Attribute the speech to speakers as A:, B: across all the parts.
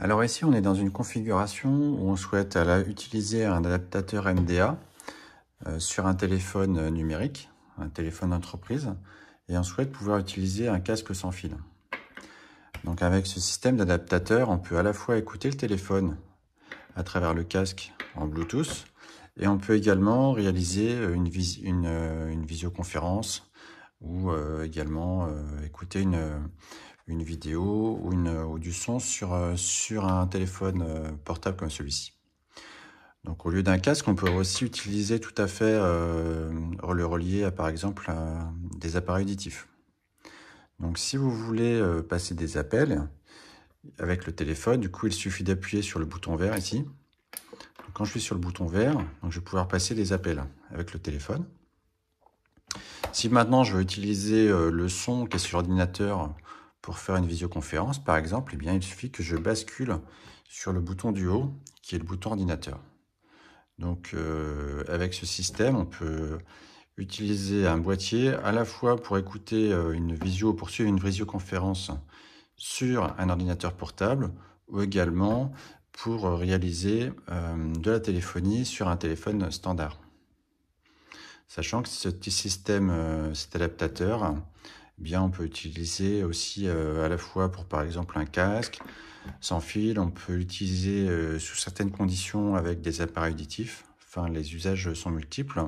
A: Alors ici, on est dans une configuration où on souhaite utiliser un adaptateur MDA euh, sur un téléphone euh, numérique, un téléphone d'entreprise, et on souhaite pouvoir utiliser un casque sans fil. Donc avec ce système d'adaptateur, on peut à la fois écouter le téléphone à travers le casque en Bluetooth, et on peut également réaliser euh, une, visioconférence ou également écouter une, une vidéo ou, une, euh, du son sur, euh, sur un téléphone euh, portable comme celui-ci. Donc au lieu d'un casque, on peut aussi utiliser tout à fait le relier à par exemple des appareils auditifs. Donc si vous voulez passer des appels avec le téléphone, du coup il suffit d'appuyer sur le bouton vert ici. quand je suis sur le bouton vert, donc, je vais pouvoir passer des appels avec le téléphone. Si maintenant je veux utiliser le son qui est sur l'ordinateur pour faire une visioconférence, par exemple, eh bien, il suffit que je bascule sur le bouton du haut, qui est le bouton ordinateur. Donc, euh, avec ce système, on peut utiliser un boîtier à la fois pour écouter euh, une visio, poursuivre une visioconférence sur un ordinateur portable, ou également pour réaliser euh, de la téléphonie sur un téléphone standard. Sachant que ce petit système, cet adaptateur, bien on peut utiliser aussi euh, à la fois pour par exemple un casque sans fil, on peut l'utiliser euh, sous certaines conditions avec des appareils auditifs, enfin les usages sont multiples.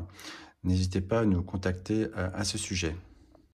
A: N'hésitez pas à nous contacter euh, à ce sujet.